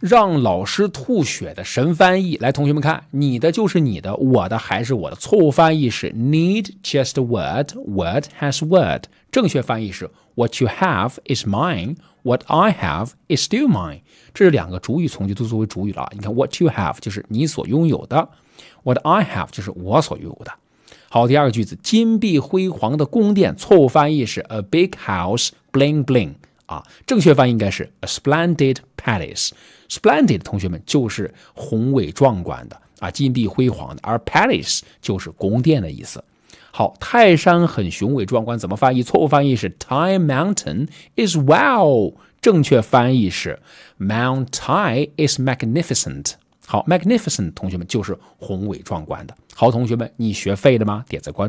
让老师吐血的神翻译来，同学们看，你的就是你的，我的还是我的。错误翻译是 need just what what has what。正确翻译是 what you have is mine，what I have is still mine。这是两个主语从句都作为主语了。你看 what you have 就是你所拥有的，what I have 就是我所拥有的。好，第二个句子，金碧辉煌的宫殿。错误翻译是 a big house bling bling。啊，正确翻译应该是 a splendid palace. splendid 同学们就是宏伟壮观的啊，金碧辉煌的。而 palace 就是宫殿的意思。好，泰山很雄伟壮观，怎么翻译？错误翻译是 t i Mountain e m is well. 正确翻译是 Mount Tai is magnificent. 好，magnificent 同学们就是宏伟壮观的。好，同学们，你学废了吗？点赞关。注。